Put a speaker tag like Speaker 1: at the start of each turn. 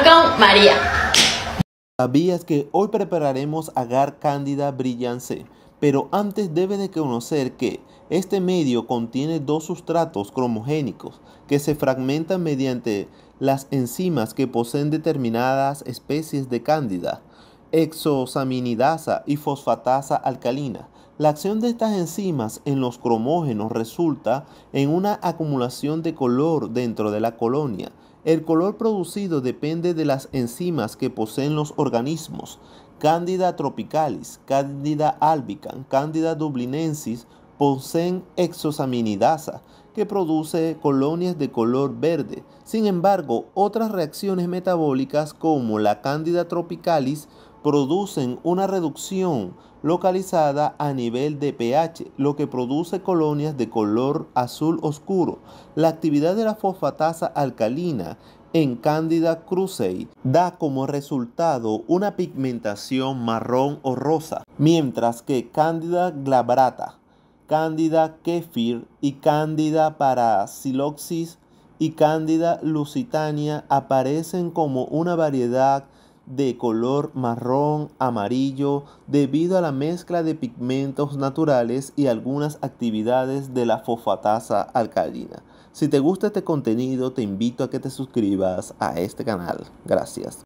Speaker 1: con María. ¿Sabías que hoy prepararemos agar cándida brillance? Pero antes debe de conocer que este medio contiene dos sustratos cromogénicos que se fragmentan mediante las enzimas que poseen determinadas especies de cándida, exosaminidasa y fosfatasa alcalina. La acción de estas enzimas en los cromógenos resulta en una acumulación de color dentro de la colonia. El color producido depende de las enzimas que poseen los organismos. Candida tropicalis, Candida albicans, Candida dublinensis poseen exosaminidasa que produce colonias de color verde. Sin embargo, otras reacciones metabólicas como la Candida tropicalis producen una reducción localizada a nivel de pH, lo que produce colonias de color azul oscuro. La actividad de la fosfatasa alcalina en Candida crucei da como resultado una pigmentación marrón o rosa, mientras que Candida glabrata, Candida kefir y Candida parasiloxis y Candida lusitania aparecen como una variedad de color marrón, amarillo, debido a la mezcla de pigmentos naturales y algunas actividades de la fosfatasa alcalina. Si te gusta este contenido, te invito a que te suscribas a este canal. Gracias.